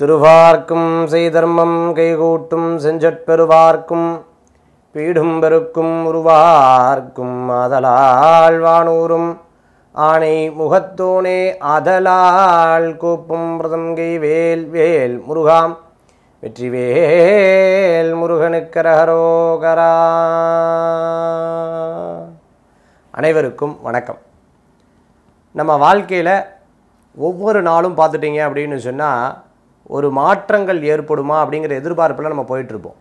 திருவார்க்கும் செய்தர்மம் கைகூட்டும் செஞ்சற்பெருவார்க்கும் பீடும் பெருக்கும் உருவார்க்கும் அதலால் வானூரும் ஆனை முகத்தோனே அதலால் கூப்பும் பிரதங்கை வேல் வேல் முருகாம் வெற்றிவேல் முருகனுக்கரகரோகரா அனைவருக்கும் வணக்கம் நம்ம வாழ்க்கையில் ஒவ்வொரு நாளும் பார்த்துட்டீங்க அப்படின்னு சொன்னால் ஒரு மாற்றங்கள் ஏற்படுமா அப்படிங்கிற எதிர்பார்ப்பில் நம்ம போயிட்டுருப்போம்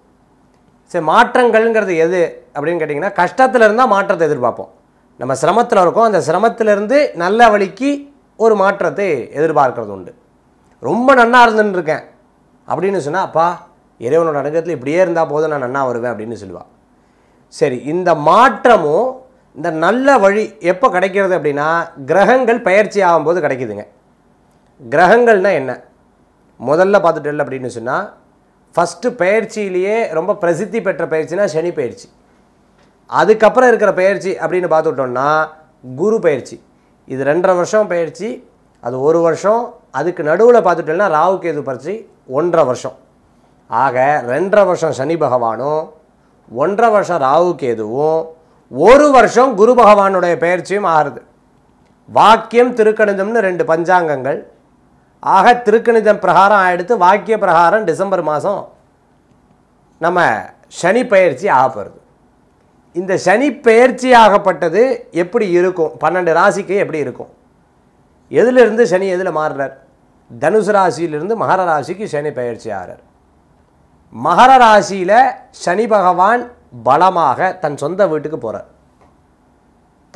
சரி மாற்றங்கள்ங்கிறது எது அப்படின்னு கேட்டிங்கன்னா கஷ்டத்தில் இருந்தால் மாற்றத்தை எதிர்பார்ப்போம் நம்ம சிரமத்தில் இருக்கோம் அந்த சிரமத்திலேருந்து நல்ல வழிக்கு ஒரு மாற்றத்தை எதிர்பார்க்கறது உண்டு ரொம்ப நன்னா இருந்துட்டுருக்கேன் அப்படின்னு சொன்னால் அப்பா இறைவனோட அனுகத்தில் இப்படியே இருந்தால் போதும் நான் நன்னா வருவேன் அப்படின்னு சொல்லுவாள் சரி இந்த மாற்றமும் இந்த நல்ல வழி எப்போ கிடைக்கிறது அப்படின்னா கிரகங்கள் பயிற்சி ஆகும்போது கிடைக்குதுங்க கிரகங்கள்னால் என்ன முதல்ல பார்த்துட்டு அப்படின்னு சொன்னால் ஃபஸ்ட்டு பயிற்சியிலேயே ரொம்ப பிரசித்தி பெற்ற பயிற்சினா சனி பயிற்சி அதுக்கப்புறம் இருக்கிற பயிற்சி அப்படின்னு பார்த்துக்கிட்டோம்னா குரு பயிற்சி இது ரெண்டரை வருஷம் பயிற்சி அது ஒரு வருஷம் அதுக்கு நடுவில் பார்த்துட்டோம்னா ராவுக்கு கேது பயிற்சி ஒன்றரை வருஷம் ஆக ரெண்டரை வருஷம் சனி பகவானும் ஒன்றரை வருஷம் ராவு கேதுவும் ஒரு வருஷம் குரு பகவானுடைய பயிற்சியும் ஆறுது வாக்கியம் திருக்கணிதம்னு ரெண்டு பஞ்சாங்கங்கள் ஆக திருக்கணிதம் பிரகாரம் ஆகிடுத்து வாக்கிய பிரகாரம் டிசம்பர் மாதம் நம்ம சனி பயிற்சி ஆகப்படுது இந்த சனி பயிற்சி ஆகப்பட்டது எப்படி இருக்கும் பன்னெண்டு ராசிக்கு எப்படி இருக்கும் எதிலிருந்து சனி எதில் மாறுறார் தனுசு ராசியிலிருந்து மகர ராசிக்கு சனி பயிற்சி ஆகிறார் மகர ராசியில் சனி பகவான் பலமாக தன் சொந்த வீட்டுக்கு போகிறார்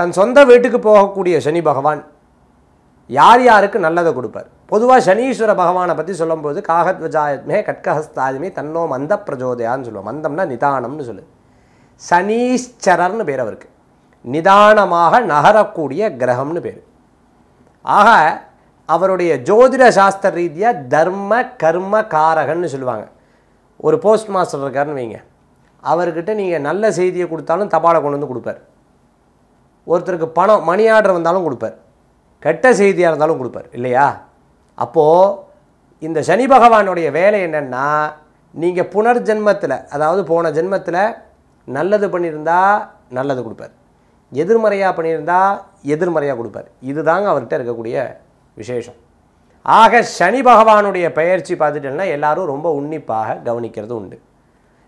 தன் சொந்த வீட்டுக்கு போகக்கூடிய சனி பகவான் யார் யாருக்கு நல்லதை கொடுப்பார் பொதுவாக சனீஸ்வர பகவானை பற்றி சொல்லும்போது காகத்வஜாயத்மே கட்கஹஸ்தாதிமே தன்னோ மந்த பிரஜோதயான்னு சொல்லுவோம் மந்தம்னா நிதானம்னு சொல்லு சனீஸ்வரர்னு பேர் அவருக்கு நிதானமாக நகரக்கூடிய கிரகம்னு பேர் ஆக அவருடைய ஜோதிட சாஸ்திர ரீதியாக தர்ம கர்ம காரகன்னு சொல்லுவாங்க ஒரு போஸ்ட் மாஸ்டர் இருக்காருன்னு வைங்க அவர்கிட்ட நீங்கள் நல்ல செய்தியை கொடுத்தாலும் தபாலை கொண்டு வந்து கொடுப்பார் ஒருத்தருக்கு பணம் மணி ஆர்டர் வந்தாலும் கொடுப்பார் கெட்ட செய்தியாக இருந்தாலும் கொடுப்பார் இல்லையா அப்போது இந்த சனி பகவானுடைய வேலை என்னென்னா நீங்கள் புனர்ஜென்மத்தில் அதாவது போன ஜென்மத்தில் நல்லது பண்ணியிருந்தால் நல்லது கொடுப்பார் எதிர்மறையாக பண்ணியிருந்தால் எதிர்மறையாக கொடுப்பார் இதுதாங்க அவர்கிட்ட இருக்கக்கூடிய விசேஷம் ஆக சனி பகவானுடைய பயிற்சி பார்த்துட்டோம்னா எல்லோரும் ரொம்ப உன்னிப்பாக கவனிக்கிறது உண்டு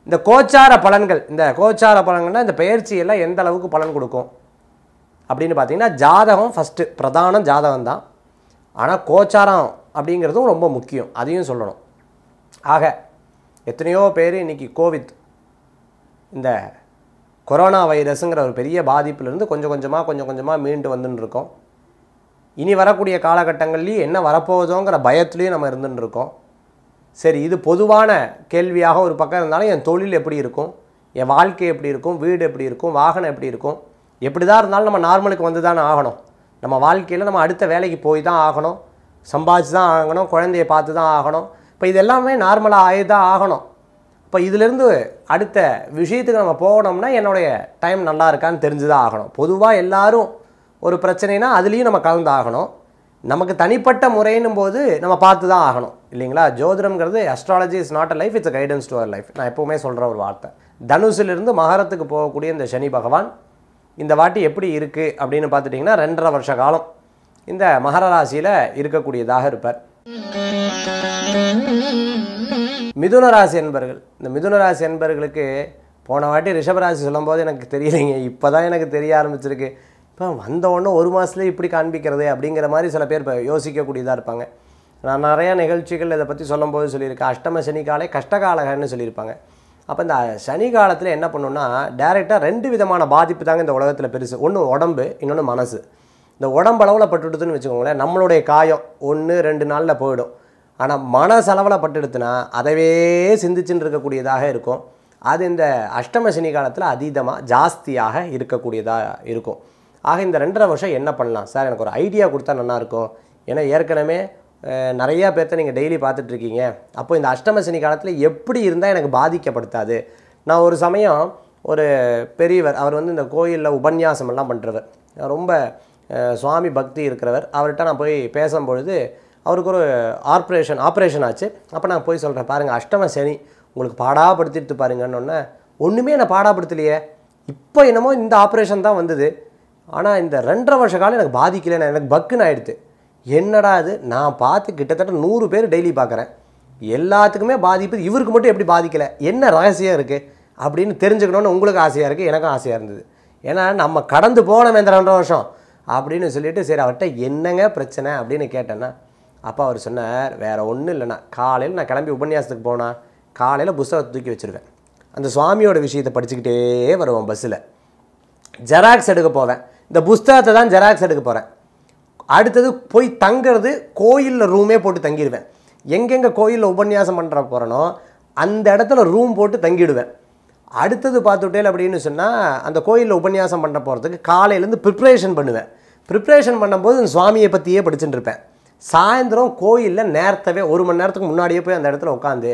இந்த கோச்சார பலன்கள் இந்த கோச்சார பலன்கள்னால் இந்த பயிற்சியெல்லாம் எந்த அளவுக்கு பலன் கொடுக்கும் அப்படின்னு பார்த்தீங்கன்னா ஜாதகம் ஃபஸ்ட்டு பிரதானம் ஜாதகம் தான் ஆனால் கோச்சாரம் அப்படிங்கிறதும் ரொம்ப முக்கியம் அதையும் சொல்லணும் ஆக எத்தனையோ பேர் இன்றைக்கி கோவிட் இந்த கொரோனா வைரஸுங்கிற ஒரு பெரிய பாதிப்புலேருந்து கொஞ்சம் கொஞ்சமாக கொஞ்சம் கொஞ்சமாக மீண்டு வந்துருக்கோம் இனி வரக்கூடிய காலகட்டங்கள்லேயும் என்ன வரப்போகுதோங்கிற பயத்துலேயும் நம்ம இருந்துன்னு சரி இது பொதுவான கேள்வியாக ஒரு பக்கம் இருந்தாலும் என் தொழில் எப்படி இருக்கும் என் வாழ்க்கை எப்படி இருக்கும் வீடு எப்படி இருக்கும் வாகனம் எப்படி இருக்கும் எப்படி தான் இருந்தாலும் நம்ம நார்மலுக்கு வந்து தானே ஆகணும் நம்ம வாழ்க்கையில் நம்ம அடுத்த வேலைக்கு போய் தான் ஆகணும் சம்பாதிச்சு தான் ஆகணும் குழந்தையை பார்த்து தான் ஆகணும் இப்போ இது எல்லாமே நார்மலாக ஆகி தான் ஆகணும் இப்போ இதிலேருந்து அடுத்த விஷயத்துக்கு நம்ம போகணும்னா என்னுடைய டைம் நல்லா இருக்கான்னு தெரிஞ்சு தான் ஆகணும் பொதுவாக எல்லோரும் ஒரு பிரச்சனைனா அதுலேயும் நம்ம கலந்து ஆகணும் நமக்கு தனிப்பட்ட முறைன்னும் போது நம்ம பார்த்து தான் ஆகணும் இல்லைங்களா ஜோதிடம்ங்கிறது astrology is not a life it's guidance to our life நான் எப்போவுமே சொல்கிற ஒரு வார்த்தை தனுசிலிருந்து மகரத்துக்கு போகக்கூடிய இந்த சனி பகவான் இந்த வாட்டி எப்படி இருக்குது அப்படின்னு பார்த்துட்டிங்கன்னா ரெண்டரை வருஷ காலம் இந்த மகர ராசியில் இருக்கக்கூடியதாக இருப்பார் மிதுன ராசி என்பர்கள் இந்த மிதுன ராசி என்பர்களுக்கு போன வாட்டி ரிஷபராசி சொல்லும்போது எனக்கு தெரியலைங்க இப்போ தான் எனக்கு தெரிய ஆரம்பிச்சிருக்கு இப்போ வந்தவுடனே ஒரு மாதத்துலேயே இப்படி காண்பிக்கிறது அப்படிங்கிற மாதிரி சில பேர் இப்போ யோசிக்கக்கூடியதாக இருப்பாங்க நான் நிறையா நிகழ்ச்சிகள் இதை பற்றி சொல்லும்போது சொல்லியிருக்கேன் அஷ்டம சனி காலை கஷ்டகாலகன்னு சொல்லியிருப்பாங்க அப்போ இந்த சனி காலத்தில் என்ன பண்ணணுன்னா டேரெக்டாக ரெண்டு விதமான பாதிப்பு தாங்க இந்த உலகத்தில் பெருசு ஒன்று உடம்பு இன்னொன்று மனசு இந்த உடம்பளவில் பட்டுடுதுன்னு வச்சுக்கோங்களேன் நம்மளுடைய காயம் ஒன்று ரெண்டு நாளில் போயிடும் ஆனால் மனசளவில் பட்டுடுத்துனா அதவே சிந்திச்சுன்னு இருக்கக்கூடியதாக இருக்கும் அது இந்த அஷ்டம சனி காலத்தில் அதீதமாக ஜாஸ்தியாக இருக்கக்கூடியதாக இருக்கும் ஆக இந்த ரெண்டரை வருஷம் என்ன பண்ணலாம் சார் எனக்கு ஒரு ஐடியா கொடுத்தா நல்லாயிருக்கும் ஏன்னா ஏற்கனவே நிறையா பேர்த்த நீங்கள் டெய்லி பார்த்துட்ருக்கீங்க அப்போ இந்த அஷ்டம சனி காலத்தில் எப்படி இருந்தால் எனக்கு பாதிக்கப்படுத்தாது நான் ஒரு சமயம் ஒரு பெரியவர் அவர் வந்து இந்த கோயிலில் உபன்யாசமெல்லாம் பண்ணுறவர் ரொம்ப சுவாமி பக்தி இருக்கிறவர் அவர்கிட்ட நான் போய் பேசும்பொழுது அவருக்கு ஒரு ஆப்ரேஷன் ஆப்ரேஷன் ஆச்சு அப்போ நான் போய் சொல்கிறேன் பாருங்கள் அஷ்டம சனி உங்களுக்கு பாடாப்படுத்திட்டு பாருங்கன்னு ஒன்று ஒன்றுமே என்னை பாடாப்படுத்தலையே இப்போ என்னமோ இந்த ஆப்ரேஷன் தான் வந்தது ஆனால் இந்த ரெண்டரை வருஷ காலம் எனக்கு பாதிக்கலை எனக்கு பக்குன்னு ஆகிடுது என்னடா அது நான் பார்த்து கிட்டத்தட்ட நூறு பேர் டெய்லி பார்க்குறேன் எல்லாத்துக்குமே பாதிப்பு இவருக்கு மட்டும் எப்படி பாதிக்கலை என்ன ரகசியம் இருக்குது அப்படின்னு தெரிஞ்சுக்கணுன்னு உங்களுக்கு ஆசையாக இருக்குது எனக்கும் ஆசையாக இருந்தது ஏன்னா நம்ம கடந்து போன இந்த ரெண்டு வருஷம் அப்படின்னு சொல்லிட்டு சரி அவர்கிட்ட என்னங்க பிரச்சனை அப்படின்னு கேட்டேன்னா அப்பா அவர் சொன்னார் வேறு ஒன்றும் இல்லைண்ணா காலையில் நான் கிளம்பி உபன்யாசத்துக்கு போனால் காலையில் புஸ்தகத்தை தூக்கி வச்சுருவேன் அந்த சுவாமியோட விஷயத்தை படிச்சுக்கிட்டே வருவோம் பஸ்ஸில் ஜெராக்ஸ் எடுக்க போவேன் இந்த புஸ்தகத்தை தான் ஜெராக்ஸ் எடுக்க போகிறேன் அடுத்தது போய் தங்கிறது கோயிலில் ரூமே போட்டு தங்கிடுவேன் எங்கெங்கே கோயிலில் உபன்யாசம் பண்ணுற போகிறனோ அந்த இடத்துல ரூம் போட்டு தங்கிடுவேன் அடுத்தது பார்த்துட்டே அப்படின்னு சொன்னால் அந்த கோயிலில் உபன்யாசம் பண்ண போகிறதுக்கு காலையிலேருந்து ப்ரிப்ரேஷன் பண்ணுவேன் ப்ரிப்ரேஷன் பண்ணும்போது சுவாமியை பற்றியே படிச்சுட்டு இருப்பேன் சாயந்தரம் கோயிலில் நேரத்தவே ஒரு மணி நேரத்துக்கு முன்னாடியே போய் அந்த இடத்துல உட்காந்து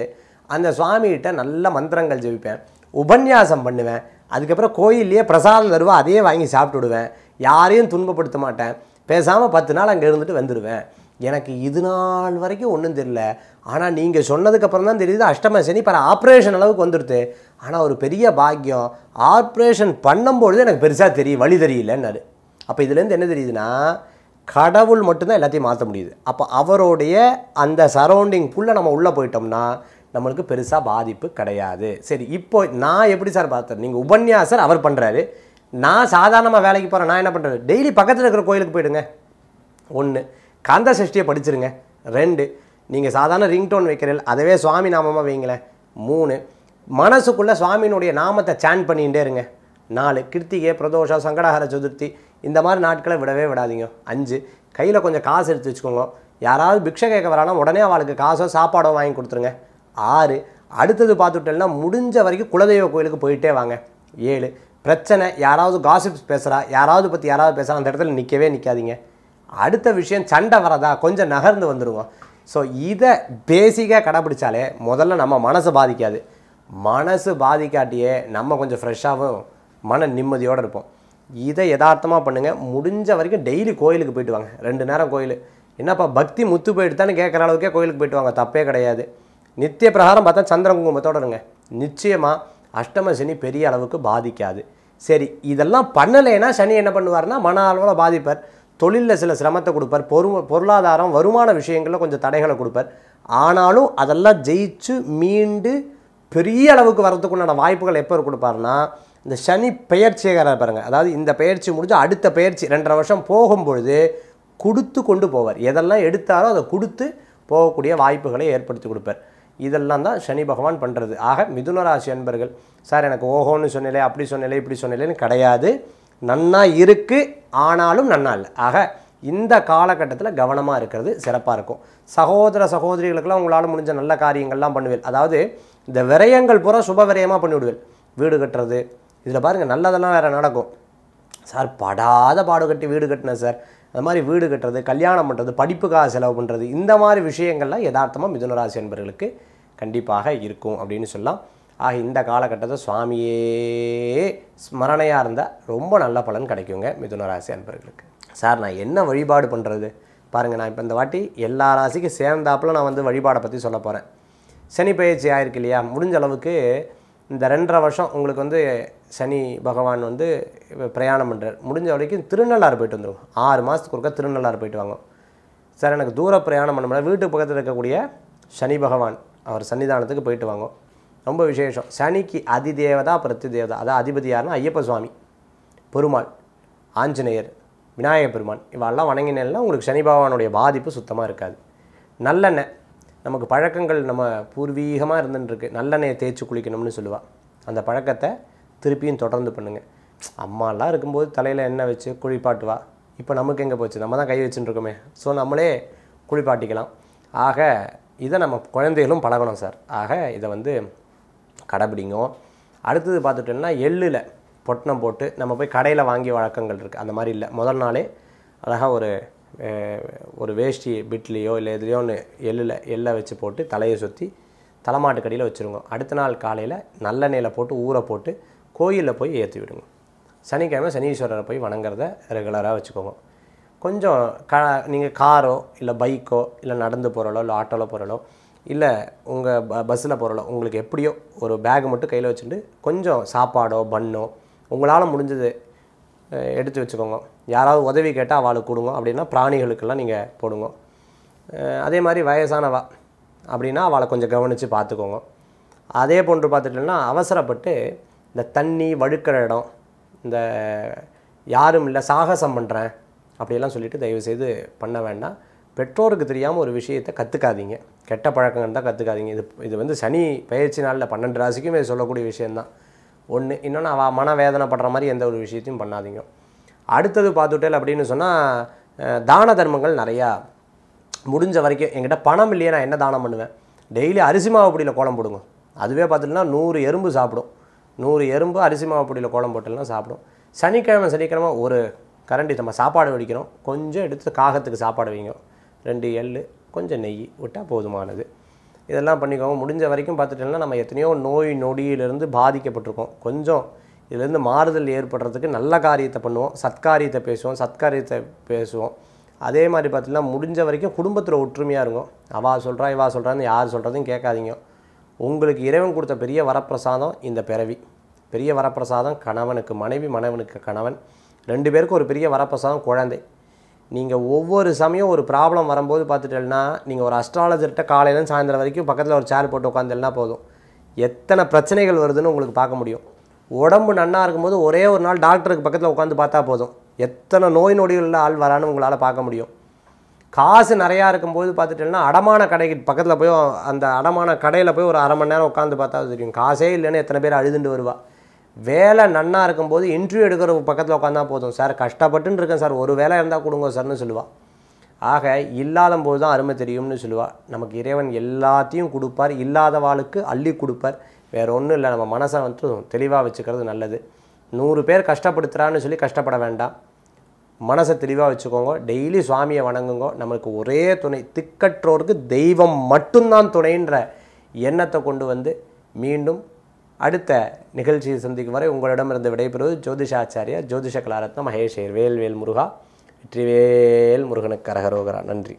அந்த சுவாமிகிட்ட நல்ல மந்திரங்கள் ஜெபிப்பேன் உபன்யாசம் பண்ணுவேன் அதுக்கப்புறம் கோயிலேயே பிரசாதம் தருவா அதையே வாங்கி சாப்பிட்டு விடுவேன் யாரையும் துன்பப்படுத்த மாட்டேன் பேசாமல் பத்து நாள் அங்கே இருந்துட்டு வந்துடுவேன் எனக்கு இது நாள் வரைக்கும் ஒன்றும் தெரியல ஆனால் நீங்கள் சொன்னதுக்கப்புறம் தான் தெரியுது அஷ்டம சனி பல ஆப்ரேஷன் அளவுக்கு வந்துடுது ஆனால் ஒரு பெரிய பாக்கியம் ஆப்ரேஷன் பண்ணும்பொழுது எனக்கு பெருசாக தெரியும் வழி தெரியலன்னாரு அப்போ இதுலேருந்து என்ன தெரியுதுன்னா கடவுள் மட்டும்தான் எல்லாத்தையும் மாற்ற முடியுது அப்போ அவருடைய அந்த சரௌண்டிங் ஃபுல்லாக நம்ம உள்ளே போயிட்டோம்னா நம்மளுக்கு பெருசாக பாதிப்பு கிடையாது சரி இப்போ நான் எப்படி சார் பார்த்தேன் நீங்கள் உபன்யாசர் அவர் பண்ணுறாரு நான் சாதாரணமாக வேலைக்கு போகிறேன் நான் என்ன பண்ணுறது டெய்லி பக்கத்தில் இருக்கிற கோயிலுக்கு போயிடுங்க ஒன்று காந்த சஷ்டியை படிச்சிருங்க ரெண்டு நீங்கள் சாதாரண ரிங்டோன் வைக்கிறீர்கள் அதவே சுவாமி நாமமாக வைங்களேன் மூணு மனசுக்குள்ளே சுவாமியினுடைய நாமத்தை சேன் பண்ணிகிட்டே இருங்க நாலு கிருத்திகை பிரதோஷம் சங்கடஹர சதுர்த்தி இந்த மாதிரி நாட்களை விடவே விடாதீங்க அஞ்சு கையில் கொஞ்சம் காசு எடுத்து வச்சுக்கோங்க யாராவது பிக்ஷை கேட்க வராலும் உடனே அவளுக்கு காசோ சாப்பாடோ வாங்கி கொடுத்துருங்க ஆறு அடுத்தது பார்த்துட்டேன்னா முடிஞ்ச வரைக்கும் குலதெய்வ கோயிலுக்கு போயிட்டே வாங்க ஏழு பிரச்சனை யாராவது காசிப்ஸ் பேசுகிறா யாராவது பற்றி யாராவது பேசுகிறா அந்த இடத்துல நிற்கவே நிற்காதீங்க அடுத்த விஷயம் சண்டை வரதா கொஞ்சம் நகர்ந்து வந்துடுவோம் ஸோ இதை பேசிக்காக கடைப்பிடிச்சாலே முதல்ல நம்ம மனசு பாதிக்காது மனசு பாதிக்காட்டியே நம்ம கொஞ்சம் ஃப்ரெஷ்ஷாகவும் மன நிம்மதியோடு இருப்போம் இதை யதார்த்தமாக பண்ணுங்கள் முடிஞ்ச வரைக்கும் டெய்லி கோயிலுக்கு போயிட்டு வாங்க ரெண்டு நேரம் கோயில் என்னப்பா பக்தி முத்து போயிட்டு தானே கேட்குற அளவுக்கே கோயிலுக்கு போயிட்டு வாங்க தப்பே கிடையாது நித்திய பிரகாரம் பார்த்தா சந்திர குங்குமத்தோடு இருங்க நிச்சயமாக அஷ்டம சனி பெரிய அளவுக்கு பாதிக்காது சரி இதெல்லாம் பண்ணலைன்னா சனி என்ன பண்ணுவார்னா மன அளவில் பாதிப்பார் தொழிலில் சில சிரமத்தை கொடுப்பார் பொரு பொருளாதாரம் வருமான விஷயங்களில் கொஞ்சம் தடைகளை கொடுப்பார் ஆனாலும் அதெல்லாம் ஜெயிச்சு மீண்டு பெரிய அளவுக்கு உண்டான வாய்ப்புகள் எப்போ கொடுப்பார்னா இந்த சனி பெயர்ச்சியக்காரர் பாருங்கள் அதாவது இந்த பயிற்சி முடிஞ்சு அடுத்த பயிற்சி ரெண்டரை வருஷம் போகும்பொழுது கொடுத்து கொண்டு போவார் எதெல்லாம் எடுத்தாரோ அதை கொடுத்து போகக்கூடிய வாய்ப்புகளை ஏற்படுத்தி கொடுப்பார் இதெல்லாம் தான் சனி பகவான் பண்ணுறது ஆக மிதுன ராசி அன்பர்கள் சார் எனக்கு ஓஹோன்னு சொன்னலே அப்படி சொன்னலே இப்படி சொன்னலேன்னு கிடையாது நன்னா இருக்குது ஆனாலும் நன்னா இல்லை ஆக இந்த காலகட்டத்தில் கவனமாக இருக்கிறது சிறப்பாக இருக்கும் சகோதர சகோதரிகளுக்கெல்லாம் உங்களால் முடிஞ்ச நல்ல காரியங்கள்லாம் பண்ணுவேன் அதாவது இந்த விரயங்கள் பூரா சுப விரயமாக பண்ணிவிடுவேன் வீடு கட்டுறது இதில் பாருங்கள் நல்லதெல்லாம் வேறு நடக்கும் சார் படாத பாடு கட்டி வீடு கட்டினேன் சார் அது மாதிரி வீடு கட்டுறது கல்யாணம் பண்ணுறது படிப்புக்காக செலவு பண்ணுறது இந்த மாதிரி விஷயங்கள்லாம் யதார்த்தமாக மிதுனராசி என்பர்களுக்கு கண்டிப்பாக இருக்கும் அப்படின்னு சொல்லலாம் ஆக இந்த காலகட்டத்தை சுவாமியே ஸ்மரணையாக இருந்தால் ரொம்ப நல்ல பலன் கிடைக்குங்க மிதுனராசி அன்பர்களுக்கு சார் நான் என்ன வழிபாடு பண்ணுறது பாருங்கள் நான் இப்போ இந்த வாட்டி எல்லா ராசிக்கும் சேர்ந்தாப்பில் நான் வந்து வழிபாடை பற்றி சொல்ல போகிறேன் சனி பயிற்சி ஆயிருக்கு இல்லையா முடிஞ்ச அளவுக்கு இந்த ரெண்டரை வருஷம் உங்களுக்கு வந்து சனி பகவான் வந்து பிரயாணம் பண்ணுறார் முடிஞ்ச வரைக்கும் திருநள்ளாறு போயிட்டு வந்துடும் ஆறு மாதத்துக்கு ஒருக்கா திருநள்ளாறு போயிட்டு வாங்கும் சார் எனக்கு தூர பிரயாணம் பண்ண முடியாது வீட்டுக்கு பக்கத்தில் இருக்கக்கூடிய சனி பகவான் அவர் சன்னிதானத்துக்கு போயிட்டு வாங்கும் ரொம்ப விசேஷம் சனிக்கு அதி தேவதா பிரதி தேவதா அதாவது அதிபதி யாருன்னா ஐயப்ப சுவாமி பெருமாள் ஆஞ்சநேயர் விநாயகப் பெருமான் இவெல்லாம் வணங்கினேன்னா உங்களுக்கு சனி பகவானுடைய பாதிப்பு சுத்தமாக இருக்காது நல்லெண்ணெய் நமக்கு பழக்கங்கள் நம்ம பூர்வீகமாக இருந்துட்டுருக்கு நல்லெண்ணெயை தேய்ச்சி குளிக்கணும்னு சொல்லுவாள் அந்த பழக்கத்தை திருப்பியும் தொடர்ந்து பண்ணுங்கள் அம்மாலாம் இருக்கும்போது தலையில் எண்ணெய் வச்சு குழிப்பாட்டுவா இப்போ நமக்கு எங்கே போச்சு நம்ம தான் கை வச்சுட்டுருக்கோமே ஸோ நம்மளே குளிப்பாட்டிக்கலாம் ஆக இதை நம்ம குழந்தைகளும் பழகணும் சார் ஆக இதை வந்து கடைப்பிடிங்க அடுத்தது பார்த்துட்டோம்னா எள்ளில் பொட்டணம் போட்டு நம்ம போய் கடையில் வாங்கிய வழக்கங்கள் இருக்குது அந்த மாதிரி இல்லை முதல் நாளே அழகாக ஒரு ஒரு வேஷ்டி பிட்லேயோ இல்லை எதுலேயோ ஒன்று எள்ளில் எள்ளை வச்சு போட்டு தலையை சுற்றி தலைமாட்டு கடையில் வச்சுருங்க அடுத்த நாள் காலையில் நல்லெண்ணெயில் போட்டு ஊற போட்டு கோயிலில் போய் ஏற்றி விடுங்க சனிக்கிழமை சனீஸ்வரரை போய் வணங்குறத ரெகுலராக வச்சுக்கோங்க கொஞ்சம் க நீங்கள் காரோ இல்லை பைக்கோ இல்லை நடந்து போகிறளோ இல்லை ஆட்டோவில் போகிறளோ இல்லை உங்கள் ப பஸ்ஸில் போகிறளோ உங்களுக்கு எப்படியோ ஒரு பேக் மட்டும் கையில் வச்சுட்டு கொஞ்சம் சாப்பாடோ பண்ணோ உங்களால் முடிஞ்சது எடுத்து வச்சுக்கோங்க யாராவது உதவி கேட்டால் அவளுக்கு கொடுங்க அப்படின்னா பிராணிகளுக்கெல்லாம் நீங்கள் போடுங்க அதே மாதிரி வயசானவா அப்படின்னா அவளை கொஞ்சம் கவனித்து பார்த்துக்கோங்க அதே போன்று பார்த்துட்டோம்னா அவசரப்பட்டு இந்த தண்ணி வழுக்கிற இடம் இந்த யாரும் இல்லை சாகசம் பண்ணுறேன் அப்படியெல்லாம் சொல்லிவிட்டு தயவுசெய்து பண்ண வேண்டாம் பெற்றோருக்கு தெரியாமல் ஒரு விஷயத்தை கற்றுக்காதீங்க கெட்ட பழக்கங்கள் தான் கற்றுக்காதீங்க இது இது வந்து சனி பயிற்சி நாளில் பன்னெண்டு ராசிக்குமே சொல்லக்கூடிய விஷயந்தான் ஒன்று இன்னொன்று அவள் மன வேதனைப்படுற மாதிரி எந்த ஒரு விஷயத்தையும் பண்ணாதீங்க அடுத்தது பார்த்துட்டே அப்படின்னு சொன்னால் தான தர்மங்கள் நிறையா முடிஞ்ச வரைக்கும் என்கிட்ட பணம் இல்லையே நான் என்ன தானம் பண்ணுவேன் டெய்லி அரிசி மாவு பிடியில் கோலம் போடுங்க அதுவே பார்த்துட்டுனா நூறு எறும்பு சாப்பிடும் நூறு எறும்பு அரிசி மாவு பொடியில் கோலம் போட்டுலாம் சாப்பிடும் சனிக்கிழமை சனிக்கிழமை ஒரு கரண்டி நம்ம சாப்பாடு வடிக்கிறோம் கொஞ்சம் எடுத்து காகத்துக்கு சாப்பாடு வைங்க ரெண்டு எள் கொஞ்சம் நெய் விட்டால் போதுமானது இதெல்லாம் பண்ணிக்கோங்க முடிஞ்ச வரைக்கும் பார்த்துட்டோம்னா நம்ம எத்தனையோ நோய் நொடியிலிருந்து பாதிக்கப்பட்டிருக்கோம் கொஞ்சம் இதுலேருந்து மாறுதல் ஏற்படுறதுக்கு நல்ல காரியத்தை பண்ணுவோம் சத்காரியத்தை பேசுவோம் சத்காரியத்தை பேசுவோம் அதே மாதிரி பார்த்திங்கன்னா முடிஞ்ச வரைக்கும் குடும்பத்தில் ஒற்றுமையாக இருக்கும் அவா சொல்கிறா இவா சொல்கிறான்னு யார் சொல்கிறதையும் கேட்காதீங்க உங்களுக்கு இறைவன் கொடுத்த பெரிய வரப்பிரசாதம் இந்த பிறவி பெரிய வரப்பிரசாதம் கணவனுக்கு மனைவி மனைவனுக்கு கணவன் ரெண்டு பேருக்கும் ஒரு பெரிய வரப்பிரசாதம் குழந்தை நீங்கள் ஒவ்வொரு சமயம் ஒரு ப்ராப்ளம் வரும்போது பார்த்துட்டேன்னா நீங்கள் ஒரு அஸ்ட்ராலஜர்கிட்ட காலையில் சாயந்தரம் வரைக்கும் பக்கத்தில் ஒரு சேர் போட்டு உட்காந்துலனா போதும் எத்தனை பிரச்சனைகள் வருதுன்னு உங்களுக்கு பார்க்க முடியும் உடம்பு நன்னாக இருக்கும்போது ஒரே ஒரு நாள் டாக்டருக்கு பக்கத்தில் உட்காந்து பார்த்தா போதும் எத்தனை நோய் நொடிகளில் ஆள் வரான்னு உங்களால் பார்க்க முடியும் காசு நிறையா இருக்கும்போது பார்த்துட்டேன்னா அடமான கடைக்கு பக்கத்தில் போய் அந்த அடமான கடையில் போய் ஒரு அரை மணி நேரம் உட்காந்து பார்த்தா தெரியும் காசே இல்லைன்னு எத்தனை பேர் அழுதுண்டு வருவா வேலை நன்னா இருக்கும்போது இன்டர்வியூ எடுக்கிற பக்கத்தில் உட்காந்தா போதும் சார் கஷ்டப்பட்டுன்னு இருக்கேன் சார் ஒரு வேலை இருந்தால் கொடுங்க சார்னு சொல்லுவாள் ஆக இல்லாத போது தான் அருமை தெரியும்னு சொல்லுவாள் நமக்கு இறைவன் எல்லாத்தையும் கொடுப்பார் இல்லாதவாளுக்கு அள்ளி கொடுப்பார் வேறு ஒன்றும் இல்லை நம்ம மனசை வந்து தெளிவாக வச்சுக்கிறது நல்லது நூறு பேர் கஷ்டப்படுத்துகிறான்னு சொல்லி கஷ்டப்பட வேண்டாம் மனசை தெளிவாக வச்சுக்கோங்க டெய்லி சுவாமியை வணங்குங்க நம்மளுக்கு ஒரே துணை திக்கற்றோருக்கு தெய்வம் மட்டும்தான் துணைன்ற எண்ணத்தை கொண்டு வந்து மீண்டும் அடுத்த நிகழ்ச்சியை சந்திக்கும் வரை உங்களிடமிருந்து விடைபெறுவது ஜோதிஷாச்சாரியா ஜோதிஷ கலாரத்ன மகேஷர் வேல்வேல் முருகா வெற்றிவேல் முருகனுக்கு கரகரோகரா நன்றி